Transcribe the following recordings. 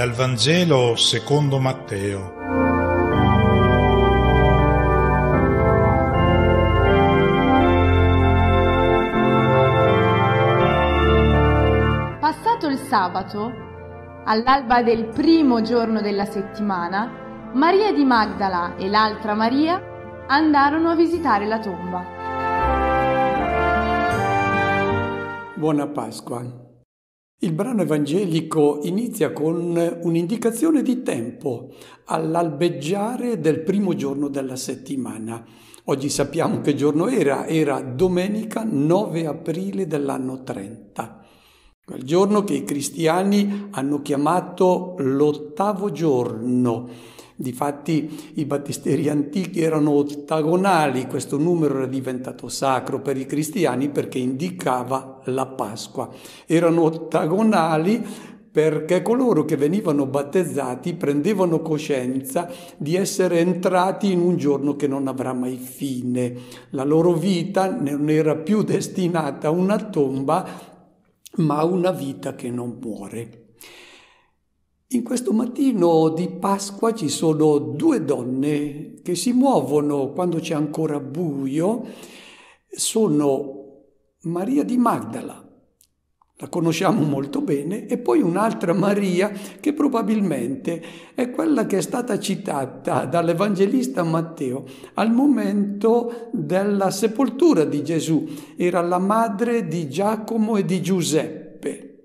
dal Vangelo secondo Matteo. Passato il sabato, all'alba del primo giorno della settimana, Maria di Magdala e l'altra Maria andarono a visitare la tomba. Buona Pasqua. Il brano evangelico inizia con un'indicazione di tempo all'albeggiare del primo giorno della settimana. Oggi sappiamo che giorno era, era domenica 9 aprile dell'anno 30, quel giorno che i cristiani hanno chiamato l'ottavo giorno Difatti i battisteri antichi erano ottagonali, questo numero era diventato sacro per i cristiani perché indicava la Pasqua. Erano ottagonali perché coloro che venivano battezzati prendevano coscienza di essere entrati in un giorno che non avrà mai fine. La loro vita non era più destinata a una tomba, ma a una vita che non muore. In questo mattino di Pasqua ci sono due donne che si muovono quando c'è ancora buio. Sono Maria di Magdala, la conosciamo molto bene, e poi un'altra Maria che probabilmente è quella che è stata citata dall'Evangelista Matteo al momento della sepoltura di Gesù. Era la madre di Giacomo e di Giuseppe.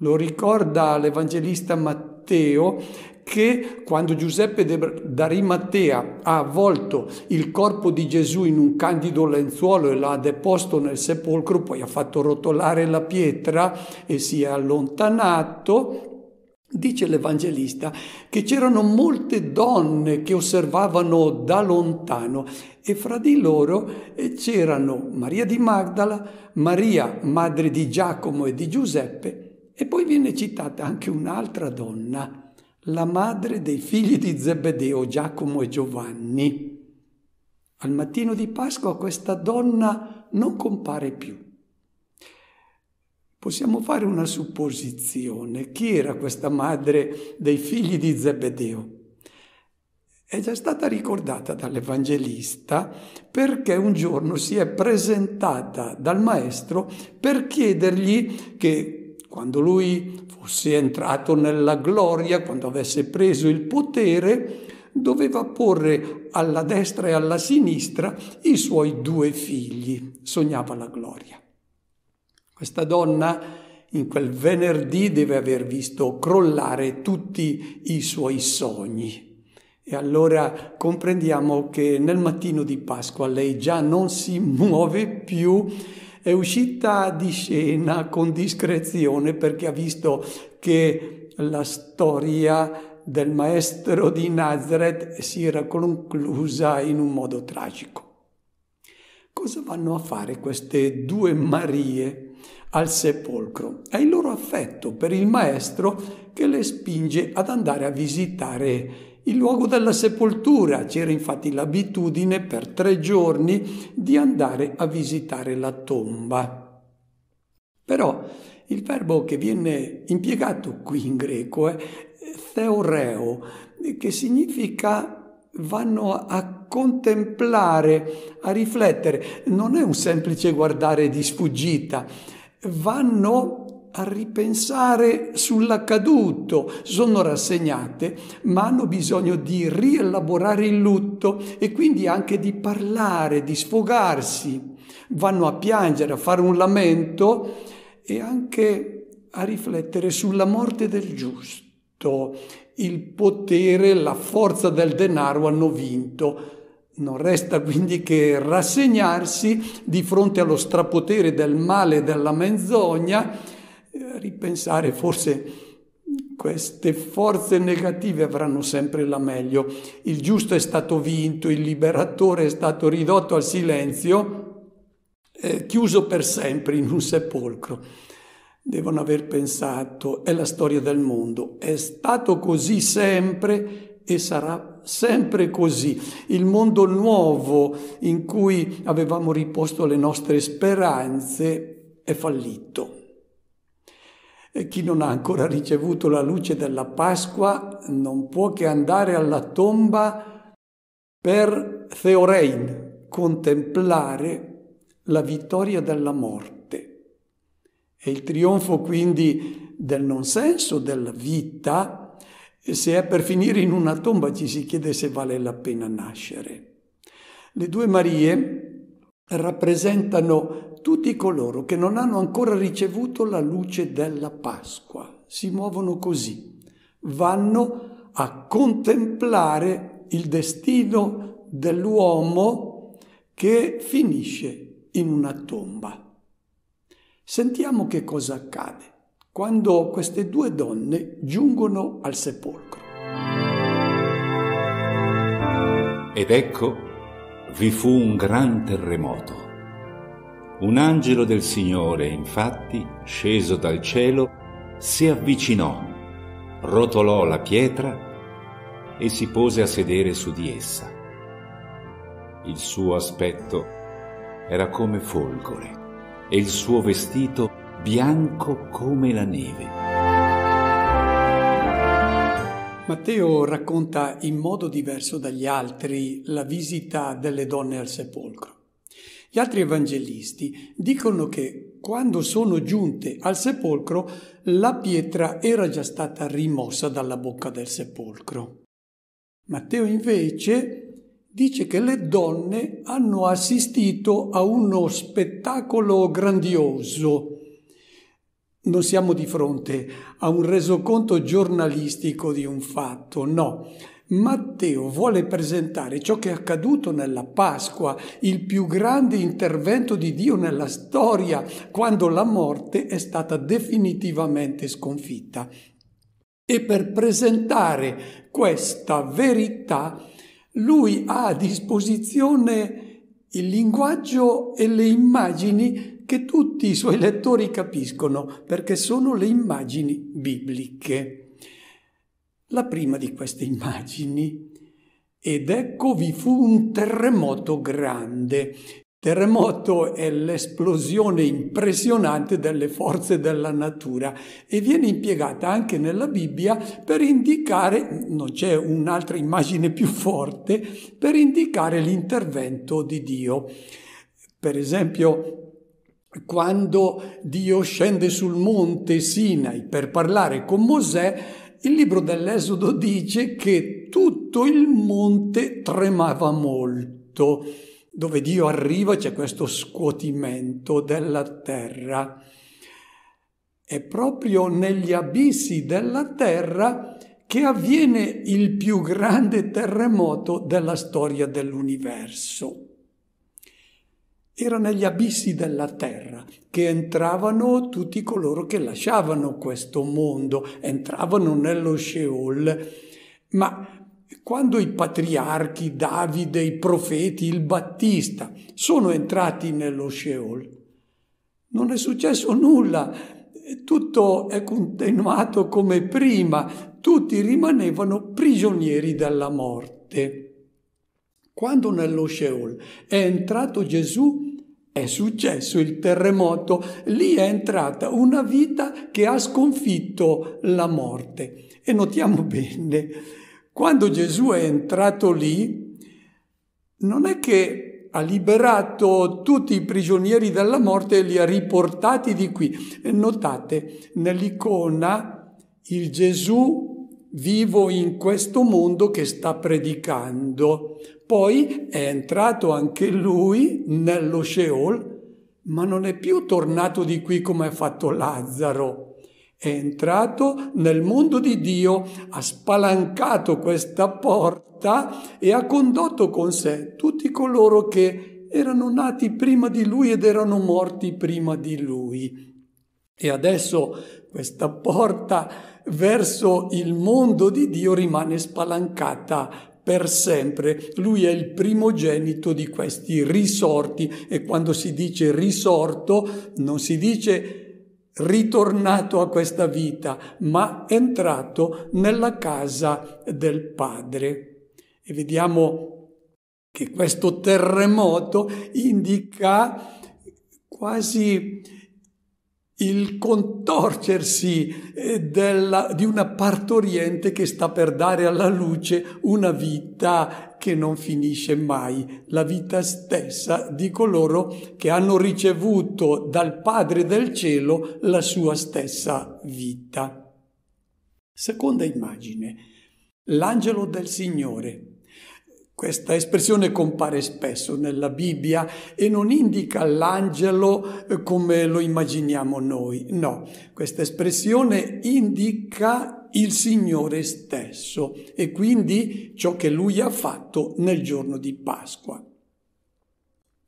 Lo ricorda l'Evangelista Matteo Matteo che quando Giuseppe d'Arimatea ha avvolto il corpo di Gesù in un candido lenzuolo e l'ha deposto nel sepolcro, poi ha fatto rotolare la pietra e si è allontanato, Dice l'Evangelista che c'erano molte donne che osservavano da lontano e fra di loro eh, c'erano Maria di Magdala, Maria, madre di Giacomo e di Giuseppe, e poi viene citata anche un'altra donna, la madre dei figli di Zebedeo, Giacomo e Giovanni. Al mattino di Pasqua questa donna non compare più. Possiamo fare una supposizione. Chi era questa madre dei figli di Zebedeo? È già stata ricordata dall'Evangelista perché un giorno si è presentata dal maestro per chiedergli che quando lui fosse entrato nella gloria, quando avesse preso il potere, doveva porre alla destra e alla sinistra i suoi due figli. Sognava la gloria. Questa donna in quel venerdì deve aver visto crollare tutti i suoi sogni. E allora comprendiamo che nel mattino di Pasqua lei già non si muove più è uscita di scena con discrezione perché ha visto che la storia del maestro di Nazareth si era conclusa in un modo tragico. Cosa vanno a fare queste due Marie al sepolcro? È il loro affetto per il maestro che le spinge ad andare a visitare il luogo della sepoltura. C'era infatti l'abitudine per tre giorni di andare a visitare la tomba. Però il verbo che viene impiegato qui in greco è theoreo, che significa vanno a contemplare, a riflettere. Non è un semplice guardare di sfuggita, vanno a ripensare sull'accaduto, sono rassegnate, ma hanno bisogno di rielaborare il lutto e quindi anche di parlare, di sfogarsi, vanno a piangere, a fare un lamento e anche a riflettere sulla morte del giusto. Il potere, la forza del denaro hanno vinto. Non resta quindi che rassegnarsi di fronte allo strapotere del male e della menzogna eh, ripensare forse queste forze negative avranno sempre la meglio. Il giusto è stato vinto, il liberatore è stato ridotto al silenzio, eh, chiuso per sempre in un sepolcro. Devono aver pensato, è la storia del mondo, è stato così sempre e sarà sempre così. Il mondo nuovo in cui avevamo riposto le nostre speranze è fallito chi non ha ancora ricevuto la luce della Pasqua non può che andare alla tomba per Theorein, contemplare la vittoria della morte. E il trionfo quindi del non senso, della vita, se è per finire in una tomba ci si chiede se vale la pena nascere. Le due Marie rappresentano tutti coloro che non hanno ancora ricevuto la luce della Pasqua. Si muovono così, vanno a contemplare il destino dell'uomo che finisce in una tomba. Sentiamo che cosa accade quando queste due donne giungono al sepolcro. Ed ecco, vi fu un gran terremoto un angelo del Signore, infatti, sceso dal cielo, si avvicinò, rotolò la pietra e si pose a sedere su di essa. Il suo aspetto era come folgore e il suo vestito bianco come la neve. Matteo racconta in modo diverso dagli altri la visita delle donne al sepolcro. Gli altri evangelisti dicono che quando sono giunte al sepolcro la pietra era già stata rimossa dalla bocca del sepolcro. Matteo invece dice che le donne hanno assistito a uno spettacolo grandioso. Non siamo di fronte a un resoconto giornalistico di un fatto, no Matteo vuole presentare ciò che è accaduto nella Pasqua, il più grande intervento di Dio nella storia, quando la morte è stata definitivamente sconfitta. E per presentare questa verità, lui ha a disposizione il linguaggio e le immagini che tutti i suoi lettori capiscono perché sono le immagini bibliche. La prima di queste immagini, ed ecco vi fu un terremoto grande. Terremoto è l'esplosione impressionante delle forze della natura e viene impiegata anche nella Bibbia per indicare, non c'è un'altra immagine più forte, per indicare l'intervento di Dio. Per esempio, quando Dio scende sul monte Sinai per parlare con Mosè, il libro dell'Esodo dice che tutto il monte tremava molto. Dove Dio arriva c'è questo scuotimento della terra. È proprio negli abissi della terra che avviene il più grande terremoto della storia dell'universo era negli abissi della terra che entravano tutti coloro che lasciavano questo mondo, entravano nello Sheol. Ma quando i patriarchi, Davide, i profeti, il Battista sono entrati nello Sheol, non è successo nulla, tutto è continuato come prima, tutti rimanevano prigionieri della morte. Quando nello Sheol è entrato Gesù, è successo il terremoto, lì è entrata una vita che ha sconfitto la morte. E notiamo bene, quando Gesù è entrato lì, non è che ha liberato tutti i prigionieri dalla morte e li ha riportati di qui. Notate nell'icona il Gesù vivo in questo mondo che sta predicando. Poi è entrato anche lui nello Sheol, ma non è più tornato di qui come ha fatto Lazzaro. È entrato nel mondo di Dio, ha spalancato questa porta e ha condotto con sé tutti coloro che erano nati prima di lui ed erano morti prima di lui. E adesso questa porta verso il mondo di Dio rimane spalancata per sempre. Lui è il primogenito di questi risorti e quando si dice risorto non si dice ritornato a questa vita, ma entrato nella casa del Padre. E vediamo che questo terremoto indica quasi il contorcersi eh, della, di una partoriente che sta per dare alla luce una vita che non finisce mai, la vita stessa di coloro che hanno ricevuto dal Padre del cielo la sua stessa vita. Seconda immagine, l'angelo del Signore. Questa espressione compare spesso nella Bibbia e non indica l'angelo eh, come lo immaginiamo noi, no, questa espressione indica il Signore stesso e quindi ciò che Lui ha fatto nel giorno di Pasqua.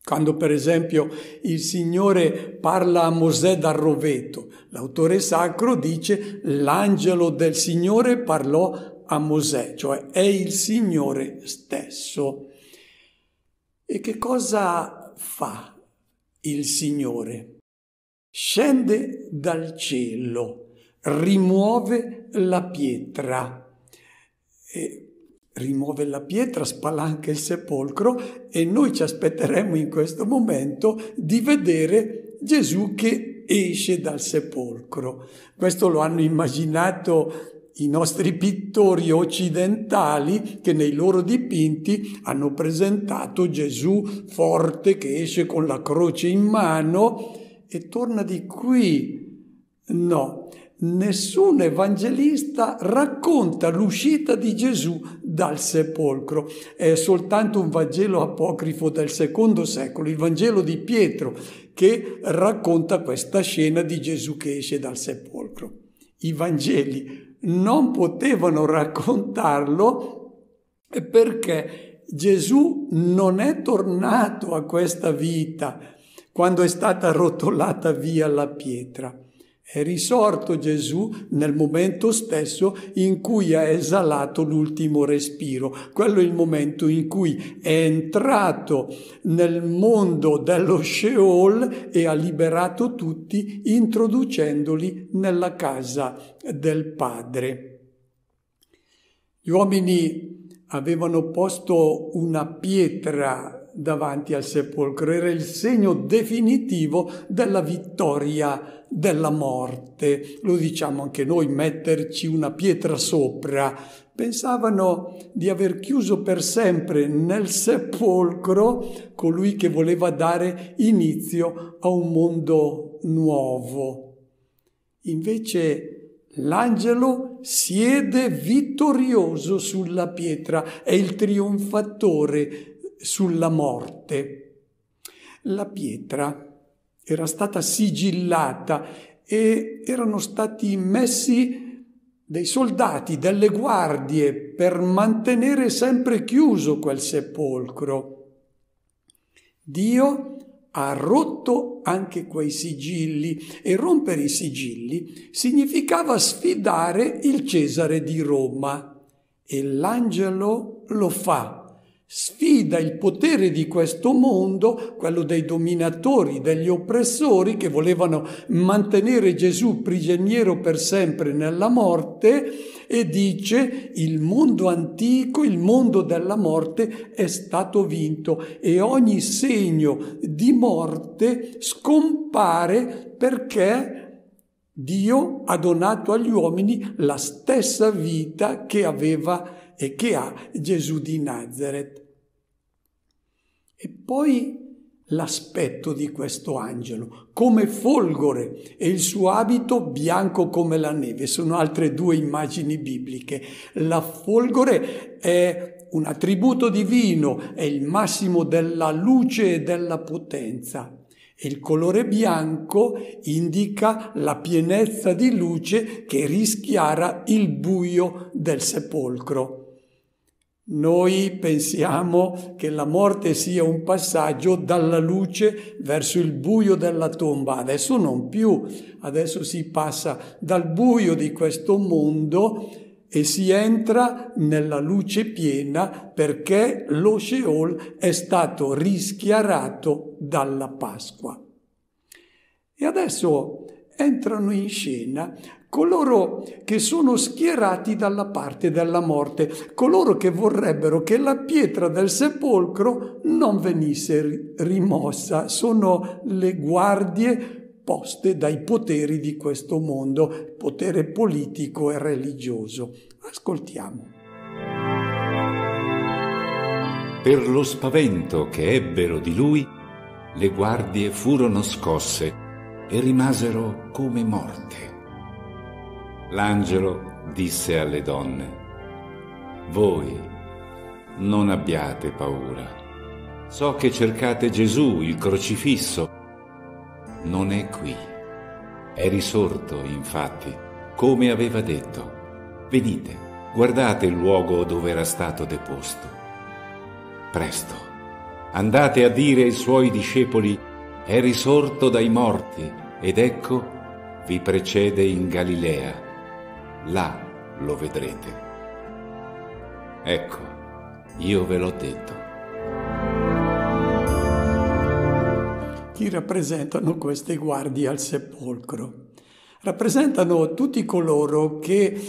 Quando per esempio il Signore parla a Mosè dal roveto, l'autore sacro dice l'angelo del Signore parlò a Mosè, cioè è il Signore stesso. E che cosa fa il Signore? Scende dal cielo, rimuove la pietra. E rimuove la pietra, spalanca il sepolcro e noi ci aspetteremo in questo momento di vedere Gesù che esce dal sepolcro. Questo lo hanno immaginato i nostri pittori occidentali che nei loro dipinti hanno presentato Gesù forte che esce con la croce in mano e torna di qui. No, nessun evangelista racconta l'uscita di Gesù dal sepolcro. È soltanto un Vangelo apocrifo del secondo secolo, il Vangelo di Pietro, che racconta questa scena di Gesù che esce dal sepolcro. I Vangeli non potevano raccontarlo perché Gesù non è tornato a questa vita quando è stata rotolata via la pietra. È risorto Gesù nel momento stesso in cui ha esalato l'ultimo respiro. Quello è il momento in cui è entrato nel mondo dello Sheol e ha liberato tutti introducendoli nella casa del Padre. Gli uomini avevano posto una pietra davanti al sepolcro, era il segno definitivo della vittoria della morte. Lo diciamo anche noi, metterci una pietra sopra. Pensavano di aver chiuso per sempre nel sepolcro colui che voleva dare inizio a un mondo nuovo. Invece l'angelo siede vittorioso sulla pietra, è il trionfatore sulla morte. La pietra era stata sigillata e erano stati messi dei soldati, delle guardie per mantenere sempre chiuso quel sepolcro. Dio ha rotto anche quei sigilli e rompere i sigilli significava sfidare il Cesare di Roma e l'angelo lo fa sfida il potere di questo mondo, quello dei dominatori, degli oppressori che volevano mantenere Gesù prigioniero per sempre nella morte e dice il mondo antico, il mondo della morte è stato vinto e ogni segno di morte scompare perché Dio ha donato agli uomini la stessa vita che aveva e che ha Gesù di Nazareth. Poi l'aspetto di questo angelo, come folgore e il suo abito bianco come la neve. Sono altre due immagini bibliche. La folgore è un attributo divino, è il massimo della luce e della potenza. E il colore bianco indica la pienezza di luce che rischiara il buio del sepolcro. Noi pensiamo che la morte sia un passaggio dalla luce verso il buio della tomba, adesso non più, adesso si passa dal buio di questo mondo e si entra nella luce piena perché lo Sheol è stato rischiarato dalla Pasqua. E adesso entrano in scena coloro che sono schierati dalla parte della morte, coloro che vorrebbero che la pietra del sepolcro non venisse rimossa, sono le guardie poste dai poteri di questo mondo, potere politico e religioso. Ascoltiamo. Per lo spavento che ebbero di lui, le guardie furono scosse e rimasero come morte l'angelo disse alle donne, voi non abbiate paura, so che cercate Gesù, il crocifisso, non è qui, è risorto infatti, come aveva detto, venite, guardate il luogo dove era stato deposto. Presto, andate a dire ai suoi discepoli, è risorto dai morti ed ecco vi precede in Galilea là lo vedrete. Ecco, io ve l'ho detto. Chi rappresentano queste guardie al sepolcro? Rappresentano tutti coloro che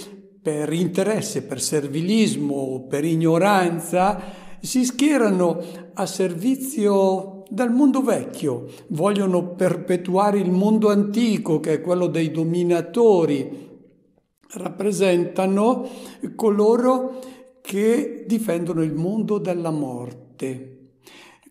per interesse, per servilismo, per ignoranza, si schierano a servizio del mondo vecchio, vogliono perpetuare il mondo antico che è quello dei dominatori, rappresentano coloro che difendono il mondo dalla morte.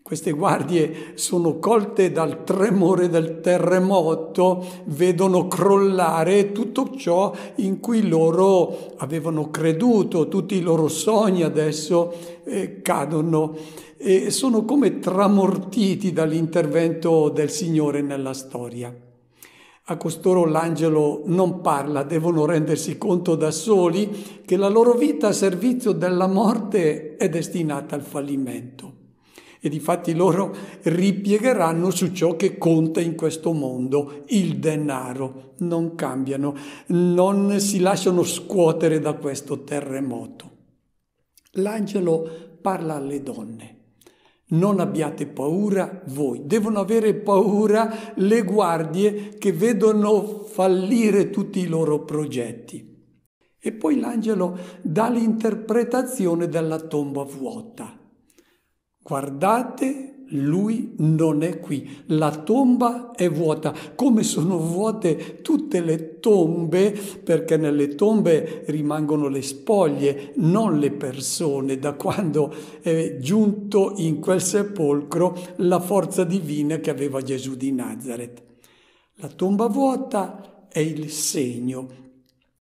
Queste guardie sono colte dal tremore del terremoto, vedono crollare tutto ciò in cui loro avevano creduto, tutti i loro sogni adesso eh, cadono e sono come tramortiti dall'intervento del Signore nella storia. A costoro l'angelo non parla, devono rendersi conto da soli che la loro vita a servizio della morte è destinata al fallimento. E difatti loro ripiegheranno su ciò che conta in questo mondo, il denaro. Non cambiano, non si lasciano scuotere da questo terremoto. L'angelo parla alle donne non abbiate paura voi, devono avere paura le guardie che vedono fallire tutti i loro progetti. E poi l'angelo dà l'interpretazione della tomba vuota. Guardate lui non è qui, la tomba è vuota, come sono vuote tutte le tombe, perché nelle tombe rimangono le spoglie, non le persone, da quando è giunto in quel sepolcro la forza divina che aveva Gesù di Nazareth. La tomba vuota è il segno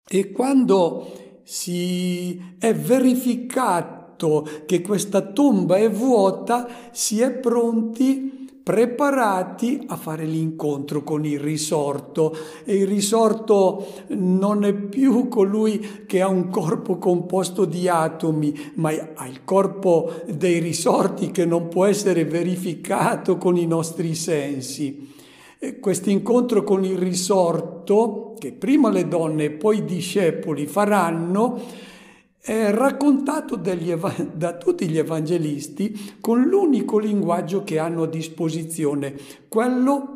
e quando si è verificata fatto che questa tomba è vuota, si è pronti preparati a fare l'incontro con il risorto e il risorto non è più colui che ha un corpo composto di atomi, ma ha il corpo dei risorti che non può essere verificato con i nostri sensi. Questo incontro con il risorto che prima le donne e poi i discepoli faranno è raccontato dagli, da tutti gli evangelisti con l'unico linguaggio che hanno a disposizione, quello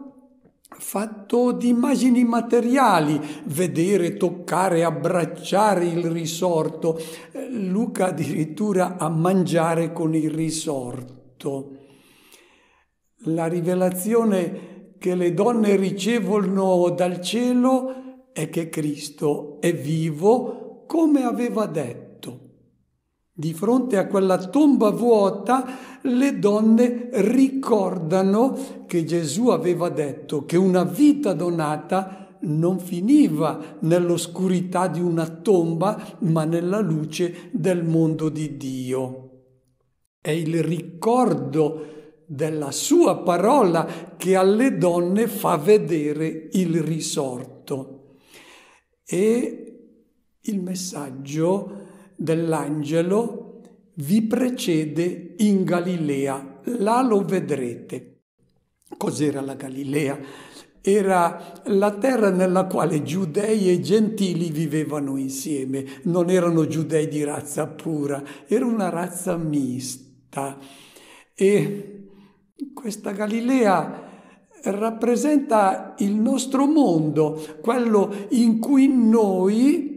fatto di immagini materiali, vedere, toccare, abbracciare il risorto. Luca addirittura a mangiare con il risorto. La rivelazione che le donne ricevono dal cielo è che Cristo è vivo come aveva detto di fronte a quella tomba vuota le donne ricordano che Gesù aveva detto che una vita donata non finiva nell'oscurità di una tomba, ma nella luce del mondo di Dio. È il ricordo della sua parola che alle donne fa vedere il risorto. E il messaggio dell'angelo vi precede in Galilea, là lo vedrete. Cos'era la Galilea? Era la terra nella quale giudei e gentili vivevano insieme, non erano giudei di razza pura, era una razza mista. E questa Galilea rappresenta il nostro mondo, quello in cui noi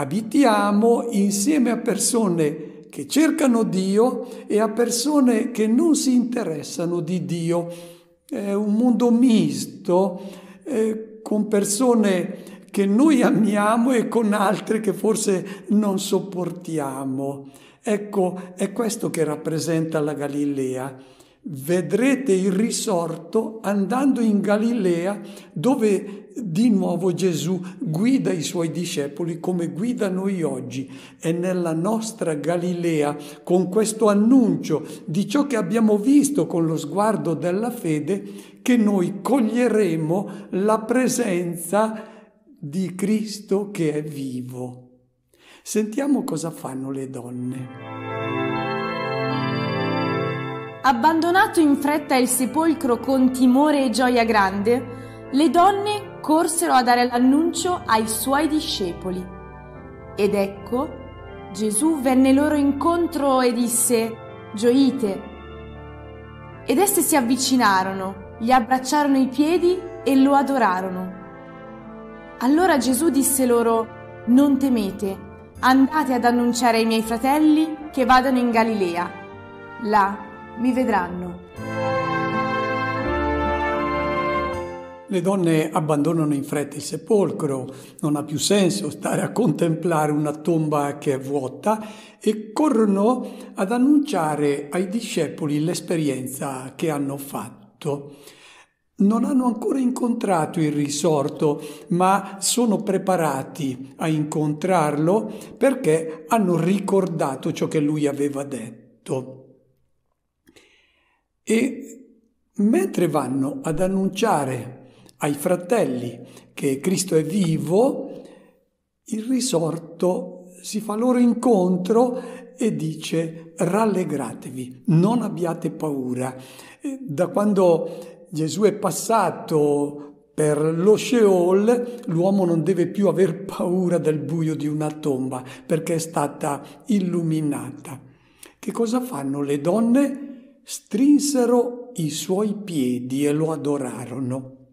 abitiamo insieme a persone che cercano Dio e a persone che non si interessano di Dio. È un mondo misto eh, con persone che noi amiamo e con altre che forse non sopportiamo. Ecco, è questo che rappresenta la Galilea vedrete il risorto andando in Galilea dove di nuovo Gesù guida i suoi discepoli come guida noi oggi e nella nostra Galilea con questo annuncio di ciò che abbiamo visto con lo sguardo della fede che noi coglieremo la presenza di Cristo che è vivo. Sentiamo cosa fanno le donne. Abbandonato in fretta il sepolcro con timore e gioia grande, le donne corsero a dare l'annuncio ai suoi discepoli. Ed ecco, Gesù venne loro incontro e disse, Gioite. Ed esse si avvicinarono, gli abbracciarono i piedi e lo adorarono. Allora Gesù disse loro, Non temete, andate ad annunciare ai miei fratelli che vadano in Galilea. Là mi vedranno. Le donne abbandonano in fretta il sepolcro, non ha più senso stare a contemplare una tomba che è vuota e corrono ad annunciare ai discepoli l'esperienza che hanno fatto. Non hanno ancora incontrato il risorto, ma sono preparati a incontrarlo perché hanno ricordato ciò che lui aveva detto. E mentre vanno ad annunciare ai fratelli che Cristo è vivo, il risorto si fa loro incontro e dice rallegratevi, non abbiate paura. Da quando Gesù è passato per lo Sheol, l'uomo non deve più aver paura del buio di una tomba perché è stata illuminata. Che cosa fanno le donne? strinsero i suoi piedi e lo adorarono.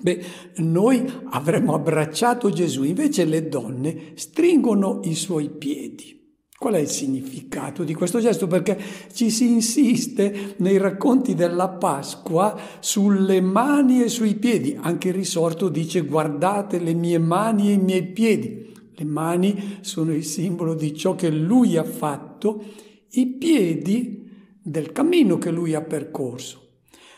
Beh, noi avremmo abbracciato Gesù, invece le donne stringono i suoi piedi. Qual è il significato di questo gesto? Perché ci si insiste nei racconti della Pasqua sulle mani e sui piedi. Anche il risorto dice guardate le mie mani e i miei piedi. Le mani sono il simbolo di ciò che lui ha fatto, i piedi sono del cammino che lui ha percorso.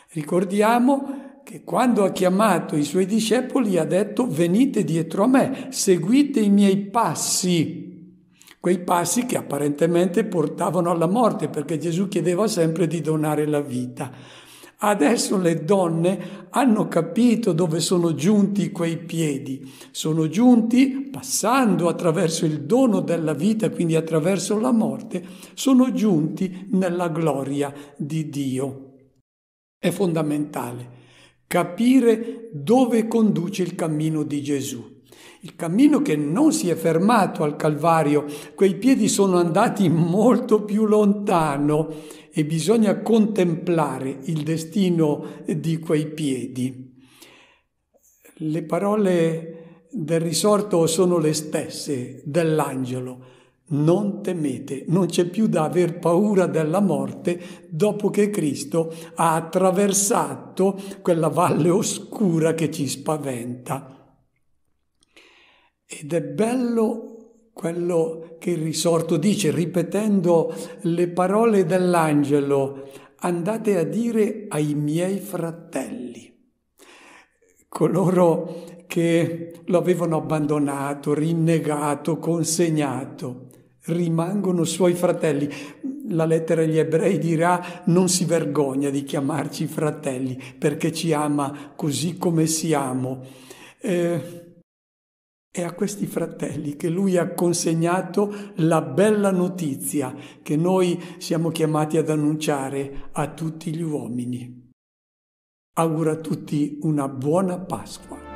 Ricordiamo che quando ha chiamato i suoi discepoli ha detto venite dietro a me, seguite i miei passi quei passi che apparentemente portavano alla morte, perché Gesù chiedeva sempre di donare la vita. Adesso le donne hanno capito dove sono giunti quei piedi. Sono giunti, passando attraverso il dono della vita, quindi attraverso la morte, sono giunti nella gloria di Dio. È fondamentale capire dove conduce il cammino di Gesù. Il cammino che non si è fermato al Calvario, quei piedi sono andati molto più lontano e bisogna contemplare il destino di quei piedi. Le parole del risorto sono le stesse dell'angelo. Non temete, non c'è più da aver paura della morte dopo che Cristo ha attraversato quella valle oscura che ci spaventa. Ed è bello quello che il risorto dice, ripetendo le parole dell'angelo, andate a dire ai miei fratelli, coloro che lo avevano abbandonato, rinnegato, consegnato, rimangono suoi fratelli. La lettera agli ebrei dirà non si vergogna di chiamarci fratelli perché ci ama così come siamo. Eh, è a questi fratelli che lui ha consegnato la bella notizia che noi siamo chiamati ad annunciare a tutti gli uomini. Auguro a tutti una buona Pasqua.